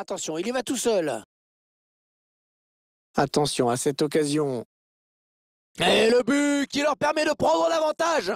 Attention, il y va tout seul. Attention à cette occasion. Et le but qui leur permet de prendre l'avantage